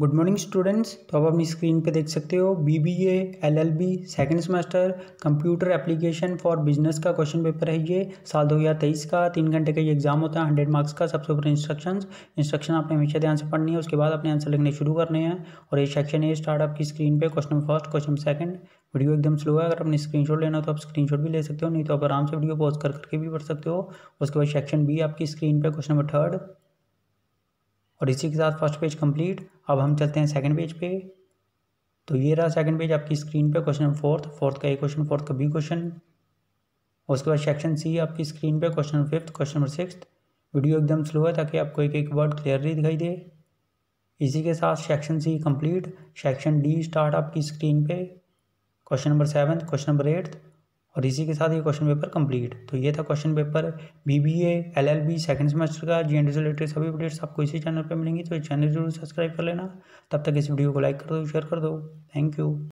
good morning students तो आप अपनी स्क्रीन पे देख सकते हो B B A L L B second semester computer application for business का क्वेश्चन पेपर है ये साल 2023 का तीन घंटे का ये एग्जाम होता है हंड्रेड मार्क्स का सबसे ऊपर इंस्ट्रक्शंस इंस्ट्रक्शन आपने हमेशा ध्यान से पढ़नी है उसके बाद अपने आंसर लिखने शुरू करने हैं और ये सेक्शन ए स्टार्ट आपकी स्क्रीन पर question first question second video एकदम स्लो है अगर आपने शॉट लेना हो तो आप शॉट भी ले सकते हो नहीं तो आप आराम से वीडियो पॉज कर करके भी पढ़ सकते हो उसके बाद सेक्शन बी आपकी स्क्रीन पर क्वेश्चन नंबर थर्ड और इसी के साथ फर्स्ट पेज कंप्लीट अब हम चलते हैं सेकंड पेज पे तो ये रहा सेकंड पेज आपकी स्क्रीन पे क्वेश्चन फोर्थ फोर्थ का ए क्वेश्चन फोर्थ का बी क्वेश्चन उसके बाद सेक्शन सी आपकी स्क्रीन पे question fifth question number six video एकदम स्लो है ताकि आपको एक एक वर्ड क्लियरली दिखाई दे इसी के साथ section C complete section D start आपकी स्क्रीन पे question number seventh question number eighth और इसी के साथ ये क्वेश्चन पेपर कंप्लीट तो ये था question paper B B A L L B second semester का जी एंड से रिलेटेड सभी अपडेट्स आपको इसी चैनल पर मिलेंगी तो चैनल जरूर सब्सक्राइब कर लेना तब तक इस वीडियो को लाइक कर दो शेयर कर दो थैंक यू